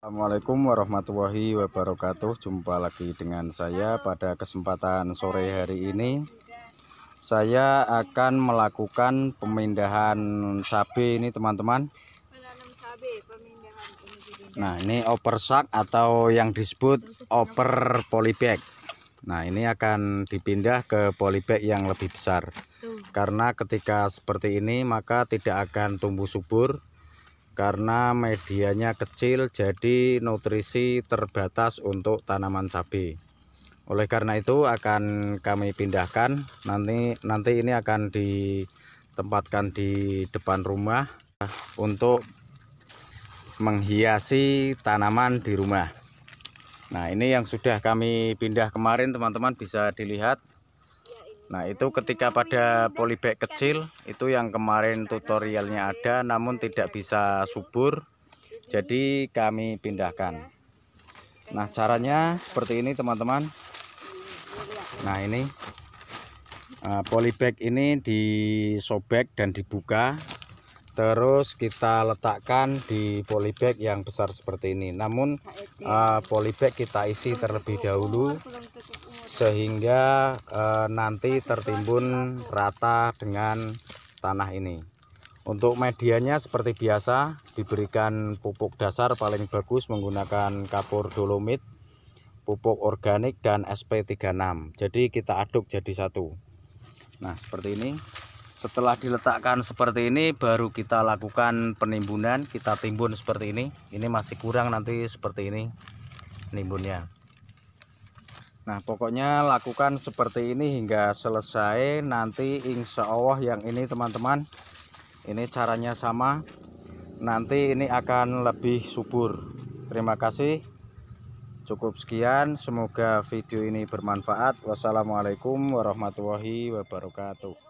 Assalamualaikum warahmatullahi wabarakatuh Jumpa lagi dengan saya pada kesempatan sore hari ini Saya akan melakukan pemindahan sapi ini teman-teman Nah ini oversack atau yang disebut over polybag Nah ini akan dipindah ke polybag yang lebih besar Karena ketika seperti ini maka tidak akan tumbuh subur karena medianya kecil jadi nutrisi terbatas untuk tanaman cabai oleh karena itu akan kami pindahkan nanti nanti ini akan ditempatkan di depan rumah untuk menghiasi tanaman di rumah nah ini yang sudah kami pindah kemarin teman-teman bisa dilihat Nah itu ketika pada polybag kecil itu yang kemarin tutorialnya ada namun tidak bisa subur jadi kami pindahkan Nah caranya seperti ini teman-teman Nah ini nah, polybag ini disobek dan dibuka terus kita letakkan di polybag yang besar seperti ini namun eh, polybag kita isi terlebih dahulu sehingga eh, nanti tertimbun rata dengan tanah ini untuk medianya seperti biasa diberikan pupuk dasar paling bagus menggunakan kapur dolomit pupuk organik dan SP36 jadi kita aduk jadi satu nah seperti ini setelah diletakkan seperti ini baru kita lakukan penimbunan kita timbun seperti ini ini masih kurang nanti seperti ini nimbunnya Nah pokoknya lakukan seperti ini hingga selesai nanti insya Allah yang ini teman-teman ini caranya sama nanti ini akan lebih subur terima kasih cukup sekian semoga video ini bermanfaat wassalamualaikum warahmatullahi wabarakatuh